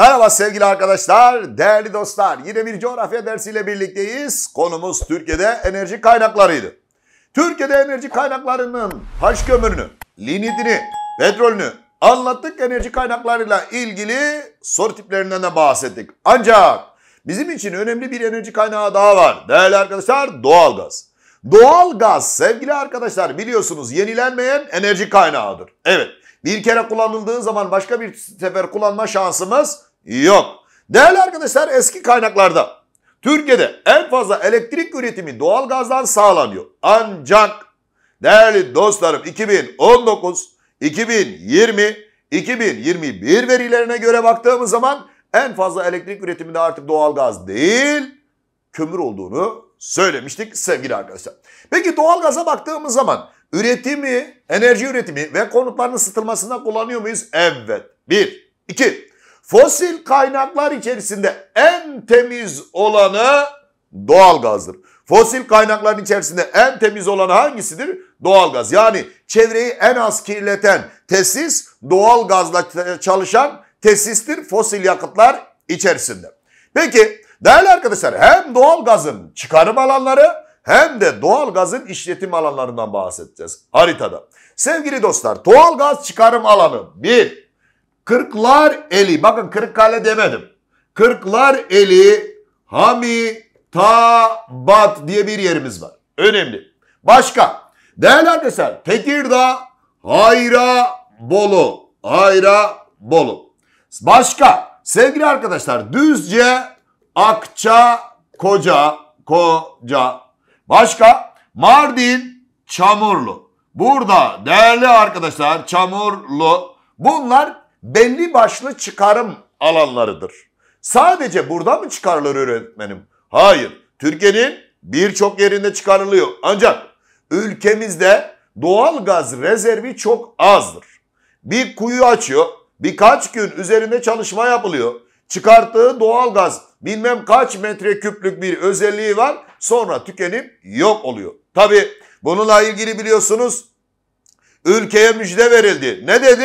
Merhaba sevgili arkadaşlar, değerli dostlar. Yine bir coğrafya dersiyle birlikteyiz. Konumuz Türkiye'de enerji kaynaklarıydı. Türkiye'de enerji kaynaklarının taş kömürünü, linyitini, petrolünü anlattık. Enerji kaynaklarıyla ilgili soru tiplerinden de bahsettik. Ancak bizim için önemli bir enerji kaynağı daha var. Değerli arkadaşlar doğalgaz. Doğalgaz sevgili arkadaşlar biliyorsunuz yenilenmeyen enerji kaynağıdır. Evet bir kere kullanıldığı zaman başka bir sefer kullanma şansımız Yok. Değerli arkadaşlar eski kaynaklarda Türkiye'de en fazla elektrik üretimi doğal gazdan sağlanıyor. Ancak değerli dostlarım 2019, 2020, 2021 verilerine göre baktığımız zaman en fazla elektrik üretiminde artık doğal gaz değil kömür olduğunu söylemiştik sevgili arkadaşlar. Peki doğal gaza baktığımız zaman üretimi, enerji üretimi ve konutların ısıtılmasında kullanıyor muyuz? Evet. Bir. iki. Fosil kaynaklar içerisinde en temiz olanı doğalgazdır. Fosil kaynakların içerisinde en temiz olanı hangisidir? Doğalgaz. Yani çevreyi en az kirleten tesis doğalgazla çalışan tesistir fosil yakıtlar içerisinde. Peki değerli arkadaşlar hem doğalgazın çıkarım alanları hem de doğalgazın işletim alanlarından bahsedeceğiz haritada. Sevgili dostlar doğalgaz çıkarım alanı 1. Kırklar eli, bakın Kırk Kale demedim. Kırklar eli Hami Ta Bat diye bir yerimiz var. Önemli. Başka. Değerli arkadaşlar Tekirdağ, Hayra, Bolu. Hayra, Bolu. Başka. Sevgili arkadaşlar Düzce, Akça, Koca, Koca. Başka. Mardin, Çamurlu. Burada değerli arkadaşlar Çamurlu. Bunlar belli başlı çıkarım alanlarıdır. Sadece burada mı çıkarılır öğretmenim? Hayır. Türkiye'nin birçok yerinde çıkarılıyor. Ancak ülkemizde doğal gaz rezervi çok azdır. Bir kuyu açıyor, birkaç gün üzerinde çalışma yapılıyor. Çıkarttığı doğal gaz bilmem kaç metreküplük bir özelliği var. Sonra tükenip yok oluyor. Tabi bununla ilgili biliyorsunuz ülkeye müjde verildi. Ne dedi?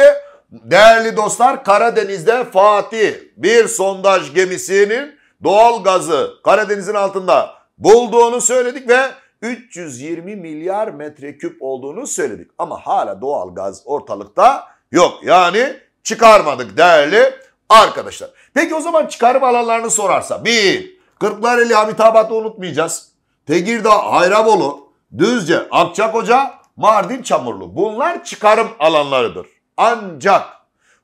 Değerli dostlar Karadeniz'de Fatih bir sondaj gemisinin doğal gazı Karadeniz'in altında bulduğunu söyledik ve 320 milyar metreküp olduğunu söyledik. Ama hala doğal gaz ortalıkta yok. Yani çıkarmadık değerli arkadaşlar. Peki o zaman çıkarma alanlarını sorarsa. Bir, Kırklareli Habitabat'ı unutmayacağız. Tegirdağ, Hayrabolu, Düzce, Akçakoca, Mardin Çamurlu. Bunlar çıkarım alanlarıdır. Ancak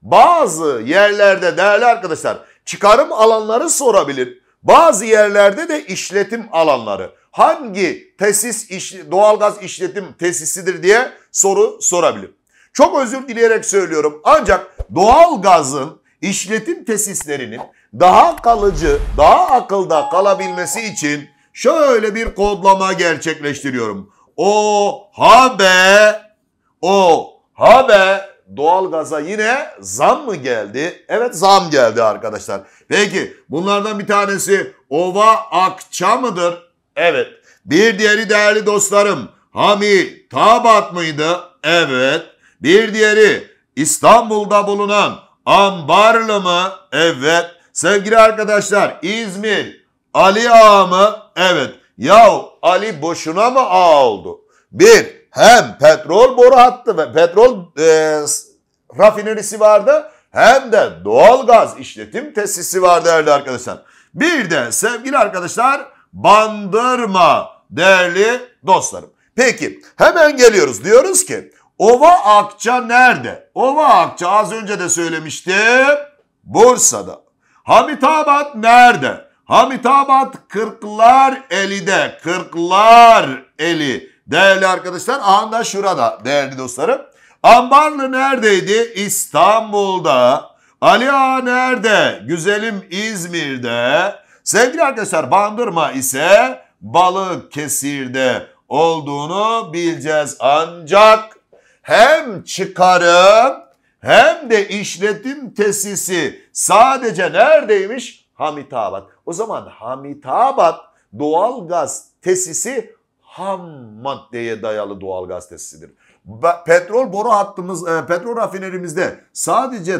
bazı yerlerde değerli arkadaşlar çıkarım alanları sorabilir. Bazı yerlerde de işletim alanları hangi tesis iş, doğalgaz işletim tesisidir diye soru sorabilir. Çok özür dileyerek söylüyorum ancak doğalgazın işletim tesislerinin daha kalıcı, daha akılda kalabilmesi için şöyle bir kodlama gerçekleştiriyorum. O habe O habe doğalgaza yine zam mı geldi? Evet zam geldi arkadaşlar. Peki bunlardan bir tanesi Ova Akça mıdır? Evet. Bir diğeri değerli dostlarım Hami Tabat mıydı? Evet. Bir diğeri İstanbul'da bulunan Ambarlı mı? Evet. Sevgili arkadaşlar İzmir Ali Ağa mı? Evet. Yahu Ali boşuna mı ağa oldu? Bir, hem petrol boru hattı ve petrol e, rafinerisi vardı hem de doğal gaz işletim tesisi var değerli arkadaşlar. Bir de sevgili arkadaşlar Bandırma değerli dostlarım. Peki hemen geliyoruz diyoruz ki Ova Akça nerede? Ova Akça az önce de söylemiştim Bursa'da. Hamitabat nerede? Hamitabat Kırklar Eli'de. Kırklar Eli Değerli arkadaşlar anda şurada değerli dostlarım. Ambarlı neredeydi? İstanbul'da. Ali Ağa nerede? Güzelim İzmir'de. Sevgili arkadaşlar Bandırma ise Balıkesir'de olduğunu bileceğiz. Ancak hem çıkarım hem de işletim tesisi sadece neredeymiş? Hamitabat. O zaman Hamitabat doğal gaz tesisi ham maddeye dayalı doğal gaz tesisidir. Petrol boru hattımız, e, petrol rafinerimizde sadece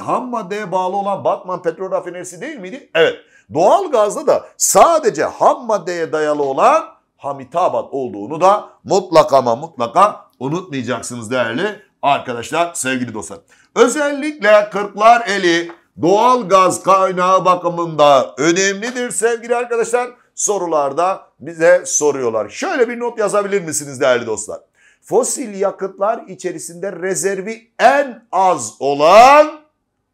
ham maddeye bağlı olan Batman petrol rafinerisi değil miydi? Evet. Doğal gazda da sadece ham maddeye dayalı olan Hamitabat olduğunu da mutlaka ama mutlaka unutmayacaksınız değerli arkadaşlar, sevgili dostlar. Özellikle Kırklar Eli doğal gaz kaynağı bakımında önemlidir sevgili arkadaşlar sorularda bize soruyorlar. Şöyle bir not yazabilir misiniz değerli dostlar? Fosil yakıtlar içerisinde rezervi en az olan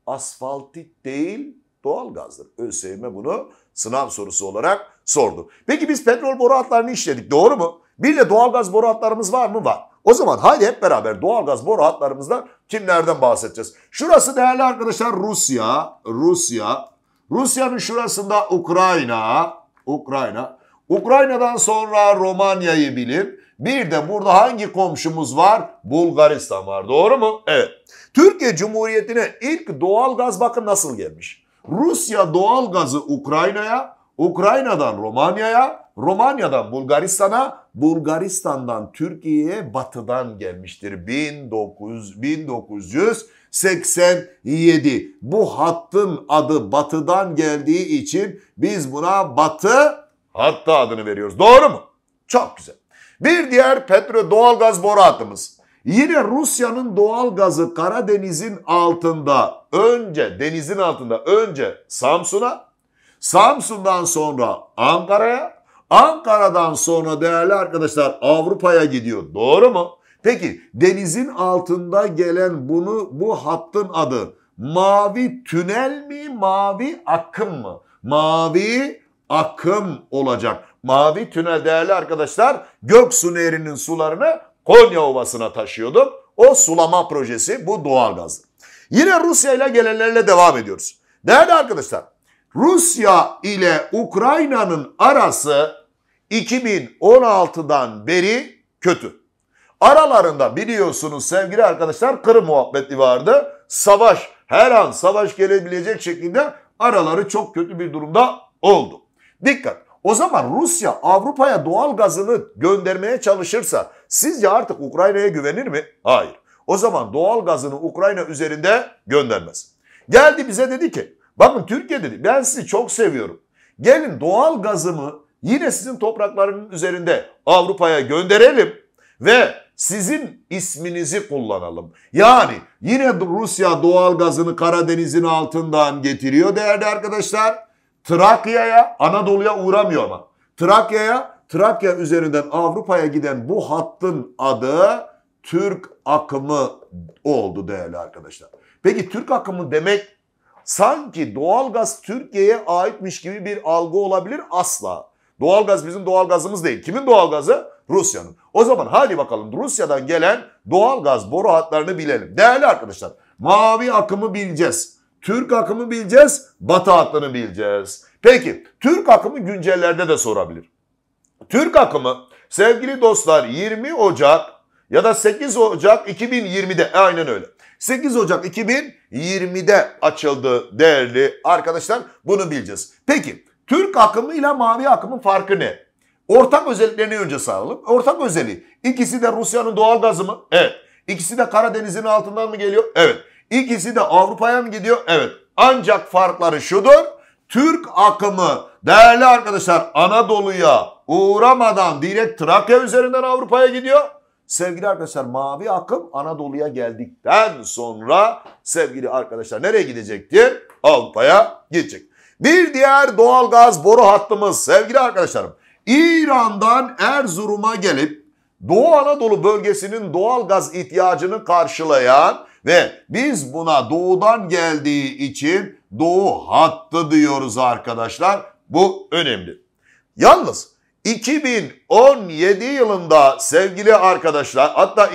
asfaltit değil doğal gazdır. ÖSYM bunu sınav sorusu olarak sordu. Peki biz petrol boru hatlarını işledik doğru mu? Bir de doğal gaz boru hatlarımız var mı? Var. O zaman haydi hep beraber doğal gaz boru hatlarımızdan kimlerden bahsedeceğiz? Şurası değerli arkadaşlar Rusya, Rusya. Rusya'nın şurasında Ukrayna, Ukrayna. Ukrayna'dan sonra Romanya'yı bilir. Bir de burada hangi komşumuz var? Bulgaristan var. Doğru mu? Evet. Türkiye Cumhuriyeti'ne ilk doğal gaz bakın nasıl gelmiş. Rusya doğal gazı Ukrayna'ya, Ukrayna'dan Romanya'ya, Romanya'dan Bulgaristan'a, Bulgaristan'dan Türkiye'ye batıdan gelmiştir. 1900, 1987 bu hattın adı batıdan geldiği için biz buna batı hatta adını veriyoruz. Doğru mu? Çok güzel. Bir diğer petrol doğalgaz boru hattımız. Yine Rusya'nın doğal gazı Karadeniz'in altında önce denizin altında önce Samsun'a Samsun'dan sonra Ankara'ya Ankara'dan sonra değerli arkadaşlar Avrupa'ya gidiyor. Doğru mu? Peki denizin altında gelen bunu bu hattın adı mavi tünel mi mavi akım mı? Mavi akım olacak. Mavi tünel değerli arkadaşlar Göksu Nehri'nin sularını Konya Ovası'na taşıyordu. O sulama projesi bu doğalgazdı. Yine Rusya ile gelenlerle devam ediyoruz. Değerli arkadaşlar Rusya ile Ukrayna'nın arası 2016'dan beri kötü. Aralarında biliyorsunuz sevgili arkadaşlar Kırım muhabbeti vardı. Savaş, her an savaş gelebilecek şekilde araları çok kötü bir durumda oldu. Dikkat! O zaman Rusya Avrupa'ya doğal gazını göndermeye çalışırsa sizce artık Ukrayna'ya güvenir mi? Hayır. O zaman doğal gazını Ukrayna üzerinde göndermez. Geldi bize dedi ki bakın Türkiye dedi ben sizi çok seviyorum. Gelin doğal gazımı yine sizin topraklarının üzerinde Avrupa'ya gönderelim ve sizin isminizi kullanalım. Yani yine Rusya doğalgazını Karadeniz'in altından getiriyor değerli arkadaşlar. Trakya'ya, Anadolu'ya uğramıyor ama. Trakya'ya, Trakya üzerinden Avrupa'ya giden bu hattın adı Türk akımı oldu değerli arkadaşlar. Peki Türk akımı demek sanki doğalgaz Türkiye'ye aitmiş gibi bir algı olabilir asla. Doğalgaz bizim doğalgazımız değil. Kimin doğalgazı? Rusya'nın. O zaman hadi bakalım Rusya'dan gelen doğalgaz boru hatlarını bilelim. Değerli arkadaşlar mavi akımı bileceğiz. Türk akımı bileceğiz. Batı hattını bileceğiz. Peki Türk akımı güncellerde de sorabilir. Türk akımı sevgili dostlar 20 Ocak ya da 8 Ocak 2020'de e, aynen öyle. 8 Ocak 2020'de açıldı değerli arkadaşlar bunu bileceğiz. Peki Türk akımı ile mavi akımın farkı ne? Ortak özelliklerini önce sayalım. Ortak özelliği. İkisi de Rusya'nın doğal gazı mı? Evet. İkisi de Karadeniz'in altından mı geliyor? Evet. İkisi de Avrupa'ya mı gidiyor? Evet. Ancak farkları şudur. Türk akımı değerli arkadaşlar Anadolu'ya uğramadan direkt Trakya üzerinden Avrupa'ya gidiyor. Sevgili arkadaşlar mavi akım Anadolu'ya geldikten sonra sevgili arkadaşlar nereye gidecektir? Avrupa'ya gidecek. Bir diğer doğalgaz boru hattımız sevgili arkadaşlarım. İran'dan Erzurum'a gelip Doğu Anadolu bölgesinin doğalgaz ihtiyacını karşılayan ve biz buna doğudan geldiği için doğu hattı diyoruz arkadaşlar. Bu önemli. Yalnız 2017 yılında sevgili arkadaşlar hatta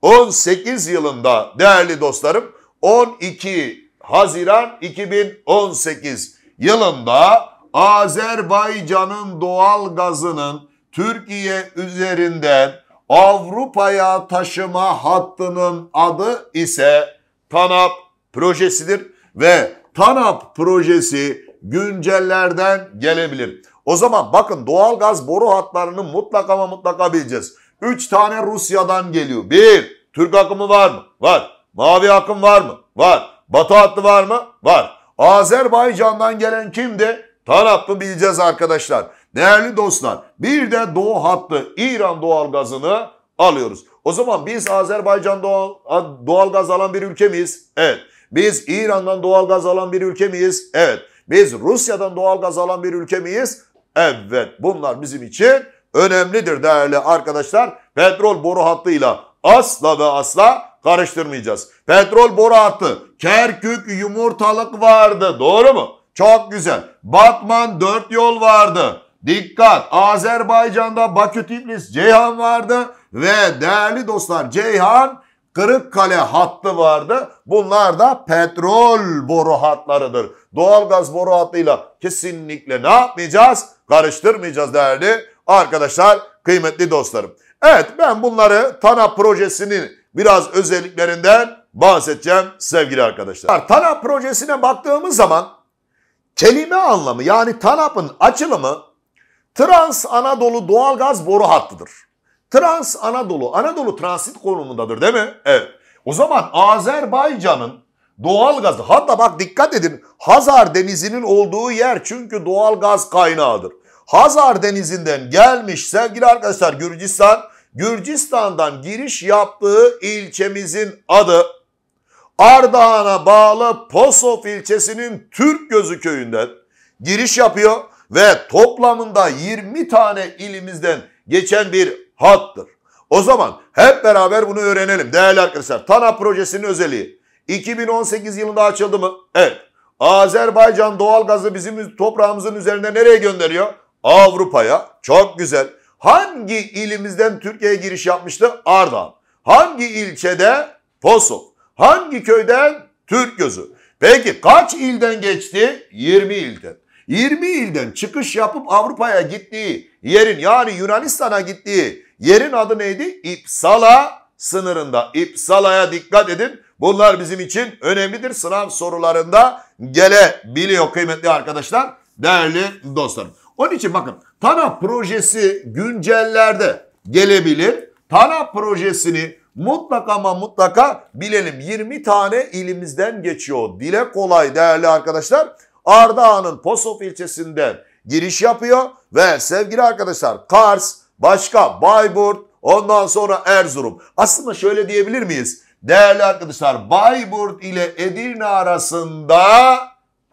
2018 yılında değerli dostlarım 12 Haziran 2018 yılında Azerbaycan'ın doğal gazının Türkiye üzerinden Avrupa'ya taşıma hattının adı ise TANAP projesidir ve TANAP projesi güncellerden gelebilir. O zaman bakın doğal gaz boru hatlarını mutlaka ama mutlaka bileceğiz. 3 tane Rusya'dan geliyor. 1. Türk akımı var mı? Var. Mavi akım var mı? Var. Batı hattı var mı? Var. Azerbaycan'dan gelen kimdi? Tarap'ı bileceğiz arkadaşlar. Değerli dostlar bir de Doğu hattı İran doğalgazını alıyoruz. O zaman biz Azerbaycan doğal, doğalgaz alan bir ülke miyiz? Evet. Biz İran'dan doğalgaz alan bir ülke miyiz? Evet. Biz Rusya'dan doğalgaz alan bir ülke miyiz? Evet. Bunlar bizim için önemlidir değerli arkadaşlar. Petrol boru hattıyla asla ve asla karıştırmayacağız. Petrol boru hattı, Kerkük yumurtalık vardı doğru mu? Çok güzel. Batman dört yol vardı. Dikkat Azerbaycan'da Bakü Tiflis Ceyhan vardı ve değerli dostlar Ceyhan Kırıkkale hattı vardı. Bunlar da petrol boru hatlarıdır. Doğalgaz boru hattıyla kesinlikle ne yapmayacağız? Karıştırmayacağız değerli arkadaşlar, kıymetli dostlarım. Evet ben bunları Tanap projesinin biraz özelliklerinden bahsedeceğim sevgili arkadaşlar. TANAP projesine baktığımız zaman kelime anlamı yani TANAP'ın açılımı Trans Anadolu doğalgaz boru hattıdır. Trans Anadolu, Anadolu transit konumundadır değil mi? Evet. O zaman Azerbaycan'ın doğalgazı hatta bak dikkat edin Hazar denizinin olduğu yer çünkü doğalgaz kaynağıdır. Hazar denizinden gelmiş sevgili arkadaşlar Gürcistan. Gürcistan'dan giriş yaptığı ilçemizin adı Ardahan'a bağlı Posof ilçesinin Türk Gözü köyünden giriş yapıyor ve toplamında 20 tane ilimizden geçen bir hattır. O zaman hep beraber bunu öğrenelim değerli arkadaşlar. TANAP projesinin özelliği 2018 yılında açıldı mı? Evet. Azerbaycan doğal gazı bizim toprağımızın üzerinde nereye gönderiyor? Avrupa'ya çok güzel. Hangi ilimizden Türkiye'ye giriş yapmıştı? Ardahan. Hangi ilçede? Posof. Hangi köyden? Türk gözü. Peki kaç ilden geçti? 20 ilden. 20 ilden çıkış yapıp Avrupa'ya gittiği yerin yani Yunanistan'a gittiği yerin adı neydi? İpsala sınırında. İpsala'ya dikkat edin. Bunlar bizim için önemlidir. Sınav sorularında gelebiliyor kıymetli arkadaşlar, değerli dostlarım. Onun için bakın TANAP projesi güncellerde gelebilir. TANAP projesini mutlaka ama mutlaka bilelim. 20 tane ilimizden geçiyor. Dile kolay değerli arkadaşlar. Ardahan'ın Posof ilçesinden giriş yapıyor ve sevgili arkadaşlar Kars, başka Bayburt, ondan sonra Erzurum. Aslında şöyle diyebilir miyiz? Değerli arkadaşlar Bayburt ile Edirne arasında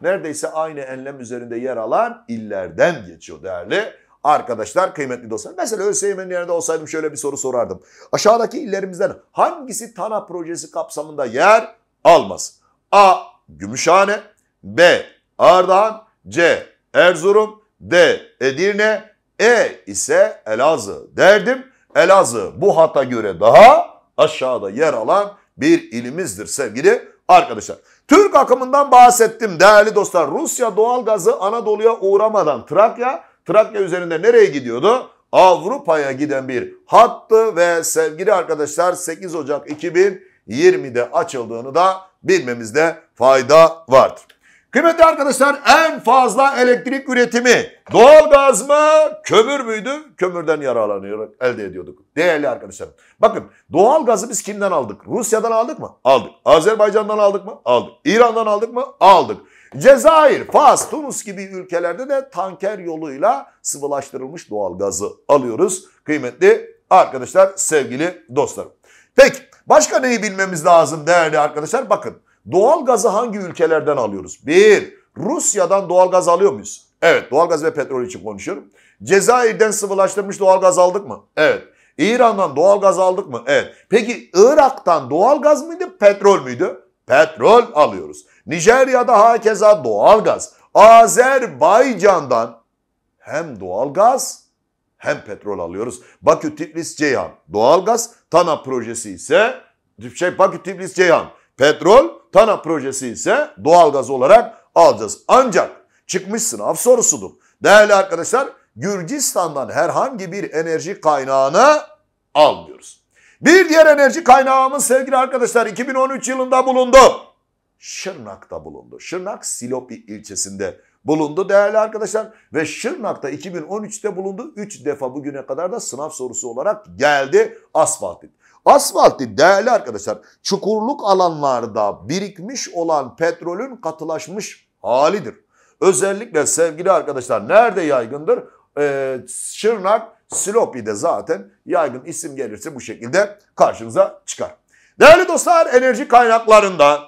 neredeyse aynı enlem üzerinde yer alan illerden geçiyor değerli arkadaşlar, kıymetli dostlar. Mesela ÖSYM'nin yerinde olsaydım şöyle bir soru sorardım. Aşağıdaki illerimizden hangisi TANA projesi kapsamında yer almaz? A. Gümüşhane B. Ardahan C. Erzurum D. Edirne E ise Elazığ derdim. Elazığ bu hata göre daha aşağıda yer alan bir ilimizdir sevgili arkadaşlar. Türk akımından bahsettim değerli dostlar. Rusya doğalgazı Anadolu'ya uğramadan Trakya, Trakya üzerinde nereye gidiyordu? Avrupa'ya giden bir hattı ve sevgili arkadaşlar 8 Ocak 2020'de açıldığını da bilmemizde fayda vardır. Kıymetli arkadaşlar en fazla elektrik üretimi doğalgaz mı kömür müydü? Kömürden yararlanıyor elde ediyorduk. Değerli arkadaşlar bakın doğalgazı biz kimden aldık? Rusya'dan aldık mı? Aldık. Azerbaycan'dan aldık mı? Aldık. İran'dan aldık mı? Aldık. Cezayir, Fas, Tunus gibi ülkelerde de tanker yoluyla sıvılaştırılmış doğalgazı alıyoruz. Kıymetli arkadaşlar, sevgili dostlarım. Peki başka neyi bilmemiz lazım değerli arkadaşlar? Bakın Doğal gazı hangi ülkelerden alıyoruz? Bir, Rusya'dan doğal gaz alıyor muyuz? Evet, doğal gaz ve petrol için konuşuyorum. Cezayir'den sıvılaştırmış doğal gaz aldık mı? Evet. İran'dan doğal gaz aldık mı? Evet. Peki Irak'tan doğal gaz mıydı, petrol müydü? Petrol alıyoruz. Nijerya'da hakeza doğal gaz. Azerbaycan'dan hem doğal gaz hem petrol alıyoruz. Bakü Tiflis Ceyhan doğal gaz, Tana projesi ise şey Bakü Tiflis Ceyhan Petrol, TANA projesi ise doğalgaz olarak alacağız. Ancak çıkmış sınav sorusudur. Değerli arkadaşlar Gürcistan'dan herhangi bir enerji kaynağını almıyoruz. Bir diğer enerji kaynağımız sevgili arkadaşlar 2013 yılında bulundu. Şırnak'ta bulundu. Şırnak Silopi ilçesinde bulundu değerli arkadaşlar. Ve Şırnak'ta 2013'te bulundu. 3 defa bugüne kadar da sınav sorusu olarak geldi asfalt. Asfalti değerli arkadaşlar çukurluk alanlarda birikmiş olan petrolün katılaşmış halidir. Özellikle sevgili arkadaşlar nerede yaygındır? Ee, Şırnak, Silopi'de zaten yaygın isim gelirse bu şekilde karşınıza çıkar. Değerli dostlar enerji kaynaklarında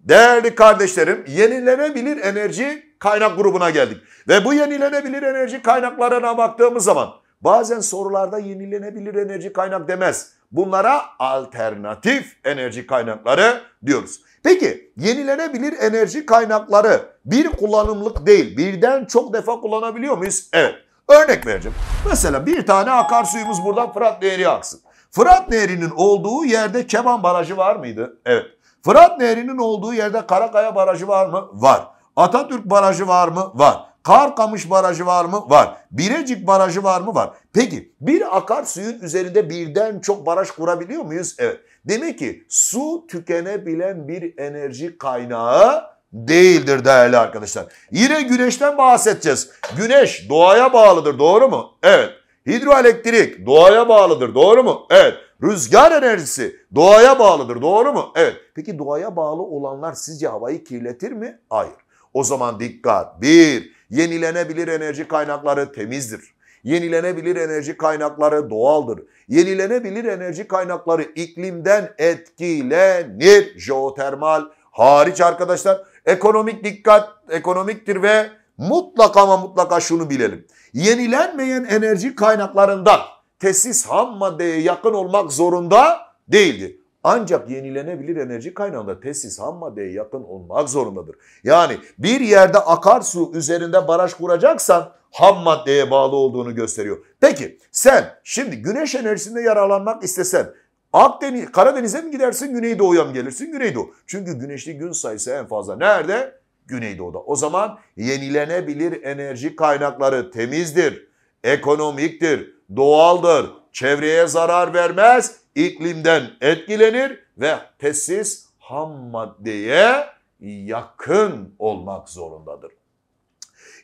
değerli kardeşlerim yenilenebilir enerji kaynak grubuna geldik. Ve bu yenilenebilir enerji kaynaklarına baktığımız zaman bazen sorularda yenilenebilir enerji kaynak demez. Bunlara alternatif enerji kaynakları diyoruz. Peki yenilenebilir enerji kaynakları bir kullanımlık değil birden çok defa kullanabiliyor muyuz? Evet. Örnek vereceğim. Mesela bir tane akarsuyumuz buradan Fırat Nehri'ye aksın. Fırat Nehri'nin olduğu yerde Keman Barajı var mıydı? Evet. Fırat Nehri'nin olduğu yerde Karakaya Barajı var mı? Var. Atatürk Barajı var mı? Var. Karkamış Barajı var mı? Var. Birecik Barajı var mı? Var. Peki bir akarsuyun üzerinde birden çok baraj kurabiliyor muyuz? Evet. Demek ki su tükenebilen bir enerji kaynağı değildir değerli arkadaşlar. Yine güneşten bahsedeceğiz. Güneş doğaya bağlıdır doğru mu? Evet. Hidroelektrik doğaya bağlıdır doğru mu? Evet. Rüzgar enerjisi doğaya bağlıdır doğru mu? Evet. Peki doğaya bağlı olanlar sizce havayı kirletir mi? Hayır. O zaman dikkat. Bir, Yenilenebilir enerji kaynakları temizdir. Yenilenebilir enerji kaynakları doğaldır. Yenilenebilir enerji kaynakları iklimden etkilenir. Jeotermal hariç arkadaşlar ekonomik dikkat ekonomiktir ve mutlaka ama mutlaka şunu bilelim. Yenilenmeyen enerji kaynaklarından tesis ham maddeye yakın olmak zorunda değildir ancak yenilenebilir enerji kaynağında tesis ham maddeye yakın olmak zorundadır. Yani bir yerde akarsu üzerinde baraj kuracaksan ham maddeye bağlı olduğunu gösteriyor. Peki sen şimdi güneş enerjisinde yararlanmak istesen Akdeniz, Karadeniz'e mi gidersin Güneydoğu'ya mı gelirsin? Güneydoğu. Çünkü güneşli gün sayısı en fazla nerede? Güneydoğu'da. O zaman yenilenebilir enerji kaynakları temizdir, ekonomiktir, doğaldır, çevreye zarar vermez, iklimden etkilenir ve tesis ham maddeye yakın olmak zorundadır.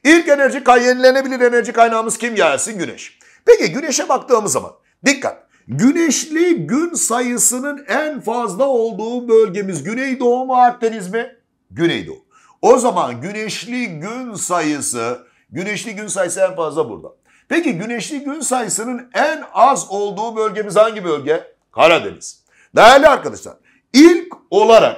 İlk enerji kaynağı yenilenebilir enerji kaynağımız kim gelsin? Güneş. Peki güneşe baktığımız zaman dikkat. Güneşli gün sayısının en fazla olduğu bölgemiz Güneydoğu mu Akdeniz mi? Güneydoğu. O zaman güneşli gün sayısı, güneşli gün sayısı en fazla burada. Peki güneşli gün sayısının en az olduğu bölgemiz hangi bölge? Karadeniz. Değerli arkadaşlar ilk olarak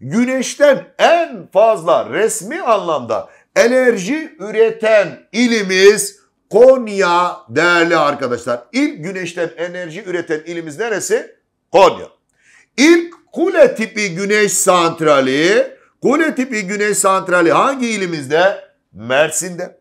güneşten en fazla resmi anlamda enerji üreten ilimiz Konya değerli arkadaşlar. İlk güneşten enerji üreten ilimiz neresi? Konya. İlk kule tipi güneş santrali, kule tipi güneş santrali hangi ilimizde? Mersin'de.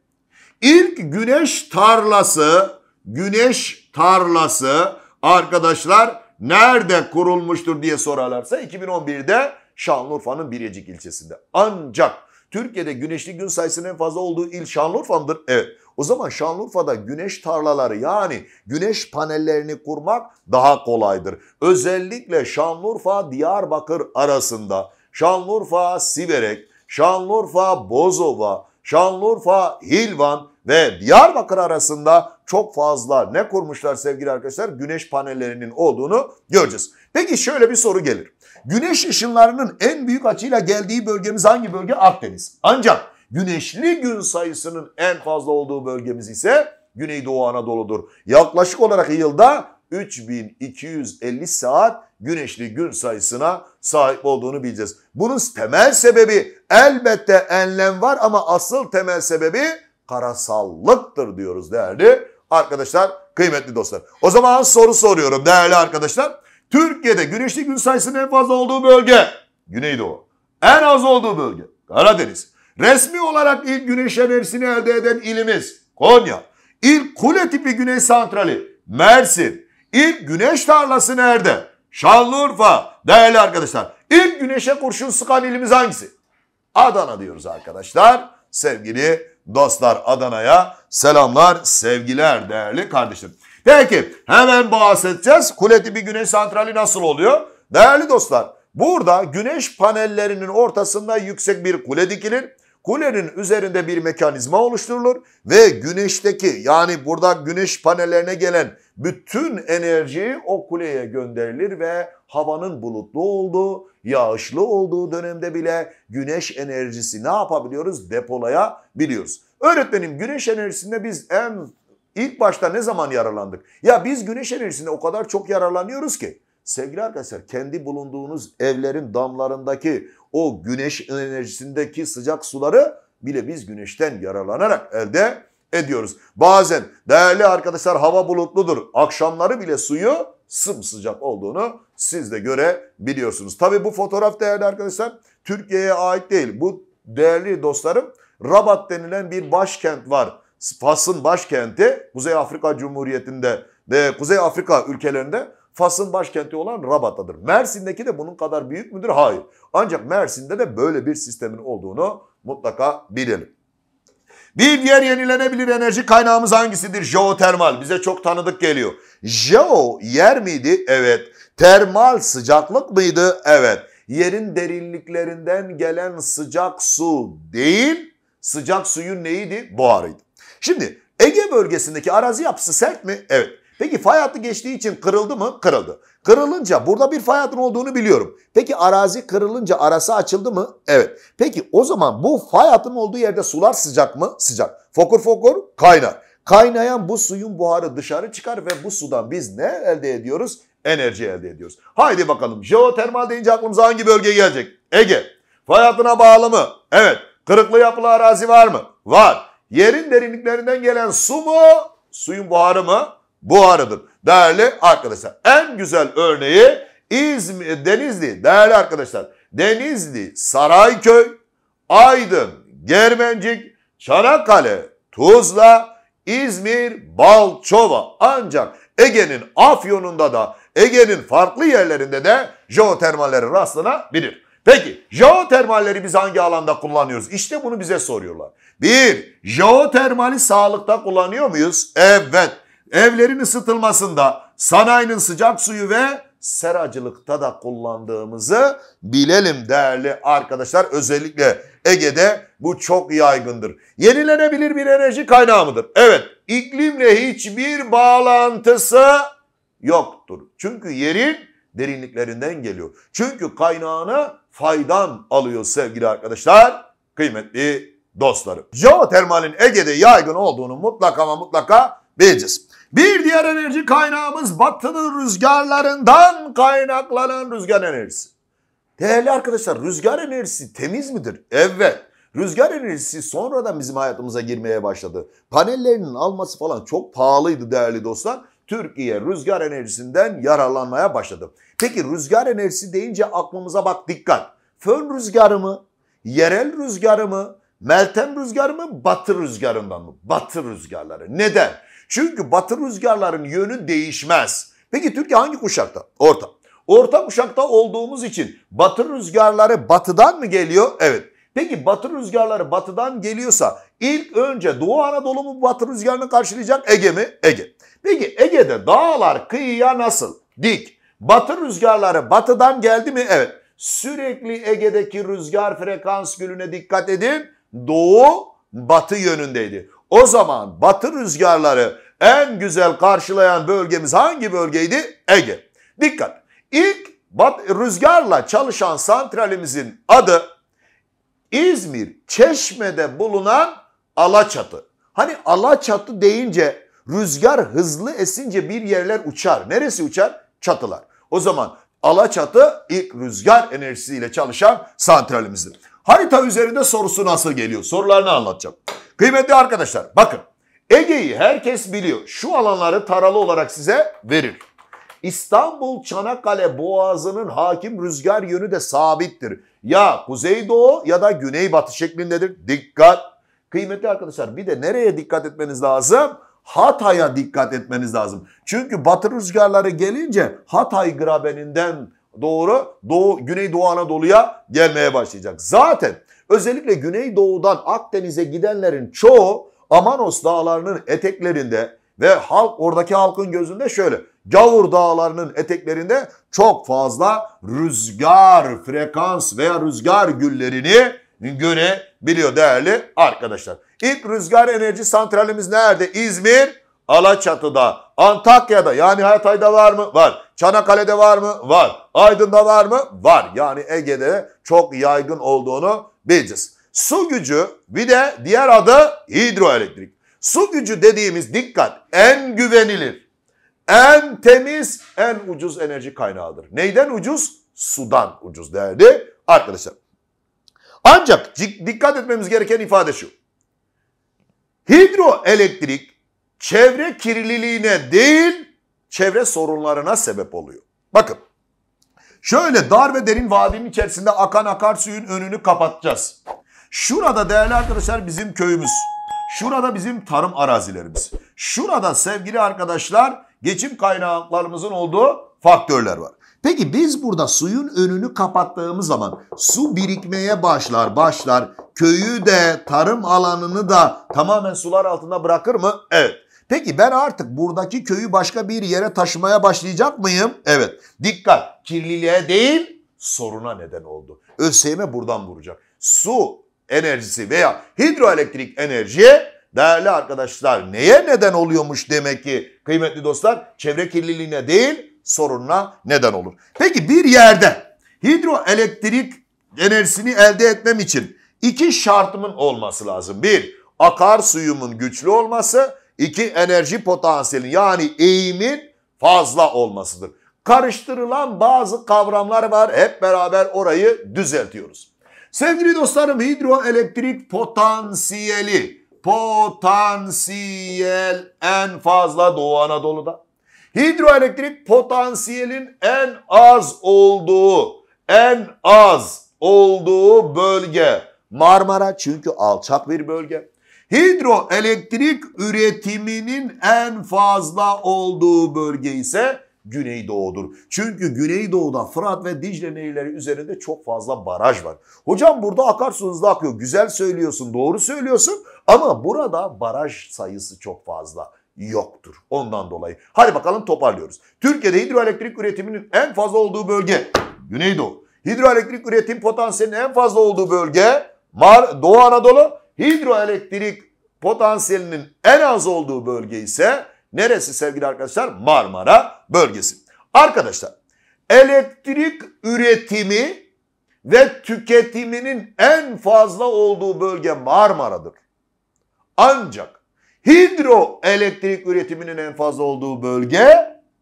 İlk güneş tarlası, güneş tarlası arkadaşlar nerede kurulmuştur diye sorarlarsa 2011'de Şanlıurfa'nın biricik ilçesinde. Ancak Türkiye'de güneşli gün sayısının en fazla olduğu il Şanlıurfa'dır. Evet. O zaman Şanlıurfa'da güneş tarlaları yani güneş panellerini kurmak daha kolaydır. Özellikle Şanlıurfa Diyarbakır arasında Şanlıurfa Siverek, Şanlıurfa Bozova, Şanlıurfa, Hilvan ve Diyarbakır arasında çok fazla ne kurmuşlar sevgili arkadaşlar? Güneş panellerinin olduğunu göreceğiz. Peki şöyle bir soru gelir. Güneş ışınlarının en büyük açıyla geldiği bölgemiz hangi bölge? Akdeniz. Ancak güneşli gün sayısının en fazla olduğu bölgemiz ise Güneydoğu Anadolu'dur. Yaklaşık olarak yılda 3250 saat güneşli gün sayısına sahip olduğunu bileceğiz. Bunun temel sebebi elbette enlem var ama asıl temel sebebi karasallıktır diyoruz değerli arkadaşlar, kıymetli dostlar. O zaman soru soruyorum değerli arkadaşlar. Türkiye'de güneşli gün sayısının en fazla olduğu bölge Güneydoğu. En az olduğu bölge Karadeniz. Resmi olarak ilk güneş enerjisini elde eden ilimiz Konya. İlk kule tipi güneş santrali Mersin. İlk güneş tarlası nerede? Şanlıurfa değerli arkadaşlar. İlk güneşe kurşun sıkan ilimiz hangisi? Adana diyoruz arkadaşlar. Sevgili dostlar Adana'ya selamlar, sevgiler değerli kardeşlerim. Peki hemen bahsedeceğiz. Kuleti bir güneş santrali nasıl oluyor? Değerli dostlar burada güneş panellerinin ortasında yüksek bir kule dikilir. Kulenin üzerinde bir mekanizma oluşturulur ve güneşteki yani burada güneş panellerine gelen bütün enerji o kuleye gönderilir ve havanın bulutlu olduğu, yağışlı olduğu dönemde bile güneş enerjisi ne yapabiliyoruz? depolaya biliyoruz. Öğretmenim güneş enerjisinde biz en ilk başta ne zaman yararlandık? Ya biz güneş enerjisinde o kadar çok yararlanıyoruz ki. Sevgili arkadaşlar kendi bulunduğunuz evlerin damlarındaki o güneş enerjisindeki sıcak suları bile biz güneşten yararlanarak elde ediyoruz. Bazen değerli arkadaşlar hava bulutludur. Akşamları bile suyu sımsıcak olduğunu siz de görebiliyorsunuz. Tabi bu fotoğraf değerli arkadaşlar Türkiye'ye ait değil. Bu değerli dostlarım Rabat denilen bir başkent var. Fas'ın başkenti Kuzey Afrika Cumhuriyeti'nde ve Kuzey Afrika ülkelerinde Fas'ın başkenti olan Rabat'tadır. Mersin'deki de bunun kadar büyük müdür? Hayır. Ancak Mersin'de de böyle bir sistemin olduğunu mutlaka bilelim. Bir diğer yenilenebilir enerji kaynağımız hangisidir? Jeotermal. Bize çok tanıdık geliyor. Jeo yer miydi? Evet. Termal sıcaklık mıydı? Evet. Yerin derinliklerinden gelen sıcak su değil, sıcak suyun neydi? Buharıydı. Şimdi Ege bölgesindeki arazi yapısı sert mi? Evet. Peki fay hattı geçtiği için kırıldı mı? Kırıldı. Kırılınca burada bir fay hattının olduğunu biliyorum. Peki arazi kırılınca arası açıldı mı? Evet. Peki o zaman bu fay hattının olduğu yerde sular sıcak mı? Sıcak. Fokur fokur kaynar. Kaynayan bu suyun buharı dışarı çıkar ve bu sudan biz ne elde ediyoruz? Enerji elde ediyoruz. Haydi bakalım jeotermal deyince aklımıza hangi bölge gelecek? Ege. Fay hattına bağlı mı? Evet. Kırıklı yapılı arazi var mı? Var. Yerin derinliklerinden gelen su mu? Suyun buharı mı? bu arıdır. Değerli arkadaşlar en güzel örneği İzmir, Denizli değerli arkadaşlar. Denizli, Sarayköy, Aydın, Germencik, Çanakkale, Tuzla, İzmir, Balçova. Ancak Ege'nin Afyon'unda da Ege'nin farklı yerlerinde de jeotermalleri rastlanabilir. Peki jeotermalleri biz hangi alanda kullanıyoruz? İşte bunu bize soruyorlar. Bir, jeotermali sağlıkta kullanıyor muyuz? Evet evlerin ısıtılmasında, sanayinin sıcak suyu ve seracılıkta da kullandığımızı bilelim değerli arkadaşlar. Özellikle Ege'de bu çok yaygındır. Yenilenebilir bir enerji kaynağı mıdır? Evet, iklimle hiçbir bağlantısı yoktur. Çünkü yerin derinliklerinden geliyor. Çünkü kaynağını faydan alıyor sevgili arkadaşlar, kıymetli dostlarım. Jeotermalin Ege'de yaygın olduğunu mutlaka ama mutlaka bileceğiz. Bir diğer enerji kaynağımız batının rüzgarlarından kaynaklanan rüzgar enerjisi. Değerli arkadaşlar rüzgar enerjisi temiz midir? Evet. Rüzgar enerjisi sonradan bizim hayatımıza girmeye başladı. Panellerinin alması falan çok pahalıydı değerli dostlar. Türkiye rüzgar enerjisinden yararlanmaya başladı. Peki rüzgar enerjisi deyince aklımıza bak dikkat. Fön rüzgarı mı? Yerel rüzgarı mı? Meltem rüzgarı mı? Batı rüzgarından mı? Batı rüzgarları. Neden? Çünkü batı rüzgarların yönü değişmez. Peki Türkiye hangi kuşakta? Orta. Orta kuşakta olduğumuz için batı rüzgarları batıdan mı geliyor? Evet. Peki batı rüzgarları batıdan geliyorsa ilk önce Doğu Anadolu mu batı rüzgarını karşılayacak Ege mi? Ege. Peki Ege'de dağlar kıyıya nasıl? Dik. Batı rüzgarları batıdan geldi mi? Evet. Sürekli Ege'deki rüzgar frekans gülüne dikkat edin. Doğu batı yönündeydi. O zaman batı rüzgarları en güzel karşılayan bölgemiz hangi bölgeydi? Ege. Dikkat. İlk bat, rüzgarla çalışan santralimizin adı İzmir Çeşme'de bulunan Alaçatı. Hani Alaçatı deyince rüzgar hızlı esince bir yerler uçar. Neresi uçar? Çatılar. O zaman Alaçatı ilk rüzgar enerjisiyle çalışan santralimizdir. Harita üzerinde sorusu nasıl geliyor? Sorularını anlatacağım. Kıymetli arkadaşlar bakın Ege'yi herkes biliyor. Şu alanları taralı olarak size verir. İstanbul Çanakkale Boğazı'nın hakim rüzgar yönü de sabittir. Ya kuzeydoğu ya da güneybatı şeklindedir. Dikkat! Kıymetli arkadaşlar bir de nereye dikkat etmeniz lazım? Hatay'a dikkat etmeniz lazım. Çünkü batı rüzgarları gelince Hatay grabeninden doğru Doğu, Güneydoğu Anadolu'ya gelmeye başlayacak. Zaten Özellikle Güneydoğu'dan Akdeniz'e gidenlerin çoğu Amanos dağlarının eteklerinde ve halk oradaki halkın gözünde şöyle. Gavur dağlarının eteklerinde çok fazla rüzgar frekans veya rüzgar güllerini görebiliyor değerli arkadaşlar. İlk rüzgar enerji santralimiz nerede? İzmir, Alaçatı'da, Antakya'da yani Hatay'da var mı? Var. Çanakkale'de var mı? Var. Aydın'da var mı? Var. Yani Ege'de çok yaygın olduğunu bileceğiz. Su gücü bir de diğer adı hidroelektrik. Su gücü dediğimiz dikkat en güvenilir, en temiz, en ucuz enerji kaynağıdır. Neyden ucuz? Sudan ucuz değerli arkadaşlar. Ancak dikkat etmemiz gereken ifade şu. Hidroelektrik çevre kirliliğine değil çevre sorunlarına sebep oluyor. Bakın Şöyle dar ve derin vadinin içerisinde akan akarsuyun önünü kapatacağız. Şurada değerli arkadaşlar bizim köyümüz. Şurada bizim tarım arazilerimiz. Şurada sevgili arkadaşlar geçim kaynaklarımızın olduğu faktörler var. Peki biz burada suyun önünü kapattığımız zaman su birikmeye başlar başlar. Köyü de tarım alanını da tamamen sular altında bırakır mı? Evet. Peki ben artık buradaki köyü başka bir yere taşımaya başlayacak mıyım? Evet. Dikkat. Kirliliğe değil soruna neden oldu. ÖSYM buradan vuracak. Su enerjisi veya hidroelektrik enerjiye değerli arkadaşlar neye neden oluyormuş demek ki kıymetli dostlar? Çevre kirliliğine değil sorununa neden olur. Peki bir yerde hidroelektrik enerjisini elde etmem için iki şartımın olması lazım. Bir, akar suyumun güçlü olması. İki enerji potansiyelin yani eğimin fazla olmasıdır. Karıştırılan bazı kavramlar var. Hep beraber orayı düzeltiyoruz. Sevgili dostlarım hidroelektrik potansiyeli potansiyel en fazla Doğu Anadolu'da. Hidroelektrik potansiyelin en az olduğu, en az olduğu bölge Marmara çünkü alçak bir bölge. Hidroelektrik üretiminin en fazla olduğu bölge ise Güneydoğu'dur. Çünkü Güneydoğu'da Fırat ve Dicle nehirleri üzerinde çok fazla baraj var. Hocam burada akarsu hızlı akıyor. Güzel söylüyorsun, doğru söylüyorsun ama burada baraj sayısı çok fazla yoktur. Ondan dolayı. Hadi bakalım toparlıyoruz. Türkiye'de hidroelektrik üretiminin en fazla olduğu bölge Güneydoğu. Hidroelektrik üretim potansiyelinin en fazla olduğu bölge Mar Doğu Anadolu hidroelektrik potansiyelinin en az olduğu bölge ise neresi sevgili arkadaşlar? Marmara bölgesi. Arkadaşlar elektrik üretimi ve tüketiminin en fazla olduğu bölge Marmara'dır. Ancak hidroelektrik üretiminin en fazla olduğu bölge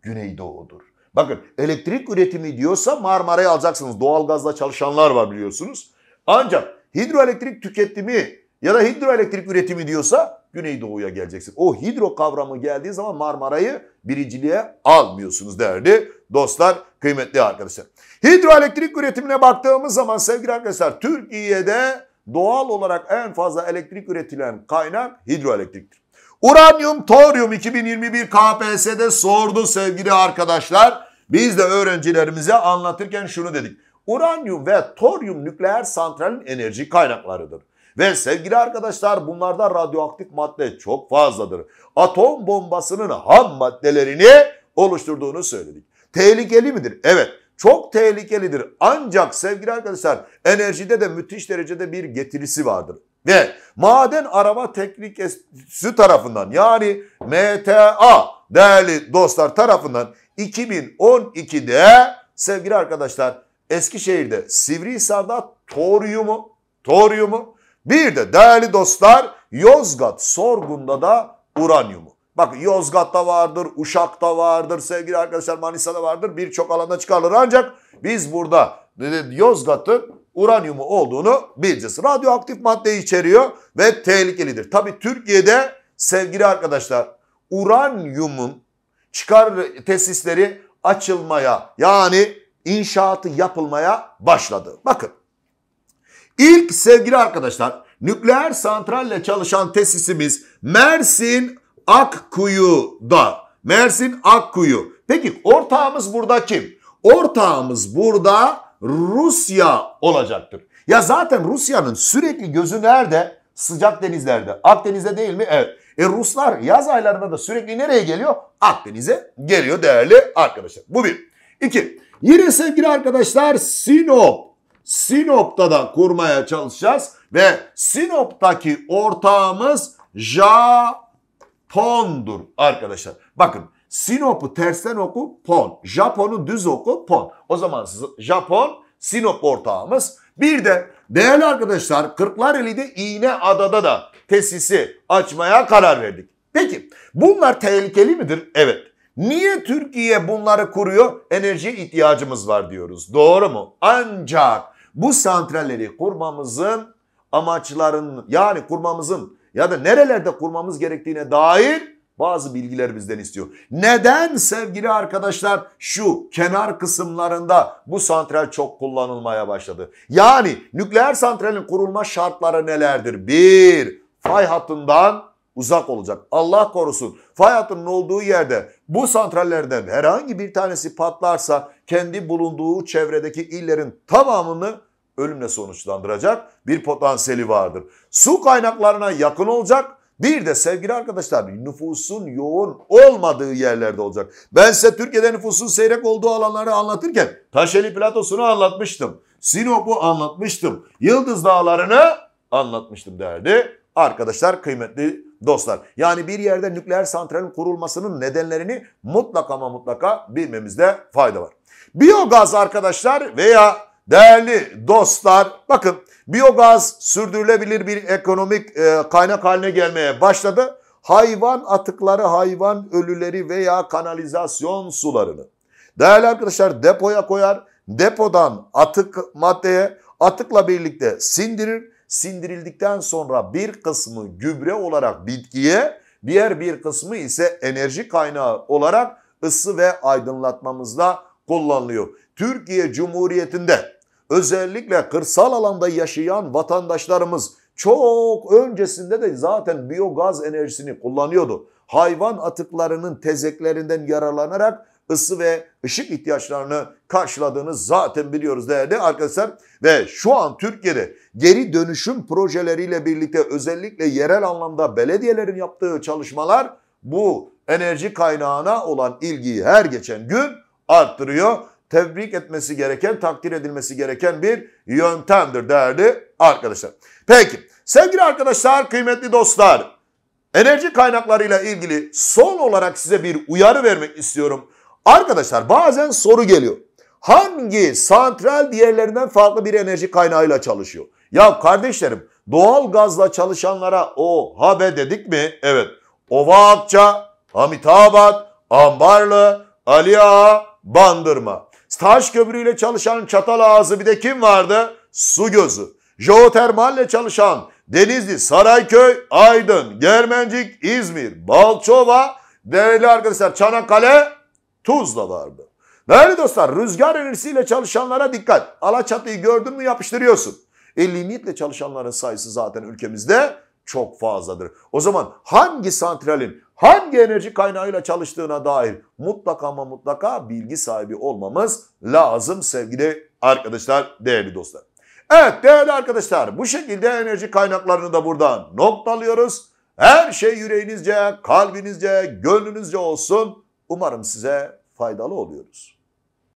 Güneydoğu'dur. Bakın elektrik üretimi diyorsa Marmara'yı alacaksınız. Doğalgazla çalışanlar var biliyorsunuz. Ancak hidroelektrik tüketimi ya da hidroelektrik üretimi diyorsa Güneydoğu'ya geleceksin. O hidro kavramı geldiği zaman Marmara'yı biriciliğe almıyorsunuz derdi, dostlar, kıymetli arkadaşlar. Hidroelektrik üretimine baktığımız zaman sevgili arkadaşlar Türkiye'de doğal olarak en fazla elektrik üretilen kaynak hidroelektriktir. Uranyum toryum 2021 KPSS'de sordu sevgili arkadaşlar. Biz de öğrencilerimize anlatırken şunu dedik. Uranyum ve toryum nükleer santralin enerji kaynaklarıdır. Ve sevgili arkadaşlar bunlarda radyoaktif madde çok fazladır. Atom bombasının ham maddelerini oluşturduğunu söyledik. Tehlikeli midir? Evet çok tehlikelidir. Ancak sevgili arkadaşlar enerjide de müthiş derecede bir getirisi vardır. Ve maden araba teknik enstitüsü tarafından yani MTA değerli dostlar tarafından 2012'de sevgili arkadaşlar Eskişehir'de Sivrihisar'da toryumu, toryumu bir de değerli dostlar Yozgat Sorgun'da da uranyumu. Bak Yozgat'ta vardır, Uşak'ta vardır, sevgili arkadaşlar Manisa'da vardır. Birçok alanda çıkarılır ancak biz burada e, Yozgat'ın uranyumu olduğunu bileceğiz. Radyoaktif madde içeriyor ve tehlikelidir. Tabi Türkiye'de sevgili arkadaşlar uranyumun çıkar tesisleri açılmaya yani inşaatı yapılmaya başladı. Bakın İlk sevgili arkadaşlar nükleer santralle çalışan tesisimiz Mersin Akkuyu'da. Mersin Akkuyu. Peki ortağımız burada kim? Ortağımız burada Rusya olacaktır. Ya zaten Rusya'nın sürekli gözü nerede? Sıcak denizlerde. Akdeniz'de değil mi? Evet. E Ruslar yaz aylarında da sürekli nereye geliyor? Akdeniz'e geliyor değerli arkadaşlar. Bu bir. İki. Yine sevgili arkadaşlar Sinop Sinop'ta da kurmaya çalışacağız ve Sinop'taki ortağımız Japon'dur arkadaşlar. Bakın Sinop'u tersten oku pon. Japon'u düz oku pon. O zaman Japon Sinop ortağımız. Bir de değerli arkadaşlar Kırklareli'de İğne Adada da tesisi açmaya karar verdik. Peki bunlar tehlikeli midir? Evet. Niye Türkiye bunları kuruyor? Enerji ihtiyacımız var diyoruz. Doğru mu? Ancak bu santralleri kurmamızın amaçların yani kurmamızın ya da nerelerde kurmamız gerektiğine dair bazı bilgiler bizden istiyor. Neden sevgili arkadaşlar şu kenar kısımlarında bu santral çok kullanılmaya başladı? Yani nükleer santralin kurulma şartları nelerdir? Bir, fay hattından uzak olacak. Allah korusun fay hattının olduğu yerde bu santrallerden herhangi bir tanesi patlarsa kendi bulunduğu çevredeki illerin tamamını ölümle sonuçlandıracak bir potansiyeli vardır. Su kaynaklarına yakın olacak bir de sevgili arkadaşlar nüfusun yoğun olmadığı yerlerde olacak. Ben size Türkiye'de nüfusun seyrek olduğu alanları anlatırken Taşeli Platosunu anlatmıştım. Sinop'u anlatmıştım. Yıldız Dağları'nı anlatmıştım derdi. arkadaşlar kıymetli dostlar. Yani bir yerde nükleer santralin kurulmasının nedenlerini mutlaka ama mutlaka bilmemizde fayda var. Biyogaz arkadaşlar veya Değerli dostlar bakın biyogaz sürdürülebilir bir ekonomik e, kaynak haline gelmeye başladı. Hayvan atıkları, hayvan ölüleri veya kanalizasyon sularını değerli arkadaşlar depoya koyar. Depodan atık maddeye atıkla birlikte sindirir. Sindirildikten sonra bir kısmı gübre olarak bitkiye, diğer bir kısmı ise enerji kaynağı olarak ısı ve aydınlatmamızda kullanılıyor. Türkiye Cumhuriyeti'nde özellikle kırsal alanda yaşayan vatandaşlarımız çok öncesinde de zaten biyogaz enerjisini kullanıyordu. Hayvan atıklarının tezeklerinden yararlanarak ısı ve ışık ihtiyaçlarını karşıladığını zaten biliyoruz değerli arkadaşlar. Ve şu an Türkiye'de geri dönüşüm projeleriyle birlikte özellikle yerel anlamda belediyelerin yaptığı çalışmalar bu enerji kaynağına olan ilgiyi her geçen gün arttırıyor tebrik etmesi gereken, takdir edilmesi gereken bir yöntemdir değerli arkadaşlar. Peki sevgili arkadaşlar, kıymetli dostlar. Enerji kaynaklarıyla ilgili son olarak size bir uyarı vermek istiyorum. Arkadaşlar bazen soru geliyor. Hangi santral diğerlerinden farklı bir enerji kaynağıyla çalışıyor? Ya kardeşlerim doğal gazla çalışanlara o habe dedik mi? Evet. Ova Akça, Hamitabat, Ambarlı, Ali Bandırma. Taş köprüyle çalışan çatal ağzı bir de kim vardı? Su gözü. Jeotermalle çalışan Denizli, Sarayköy, Aydın, Germencik, İzmir, Balçova, değerli arkadaşlar Çanakkale, Tuzla vardı. Değerli dostlar rüzgar enerjisiyle çalışanlara dikkat. Alaçatı'yı gördün mü yapıştırıyorsun. E limitle çalışanların sayısı zaten ülkemizde çok fazladır. O zaman hangi santralin hangi enerji kaynağıyla çalıştığına dair mutlaka ama mutlaka bilgi sahibi olmamız lazım sevgili arkadaşlar, değerli dostlar. Evet değerli arkadaşlar bu şekilde enerji kaynaklarını da buradan noktalıyoruz. Her şey yüreğinizce, kalbinizce, gönlünüzce olsun. Umarım size faydalı oluyoruz.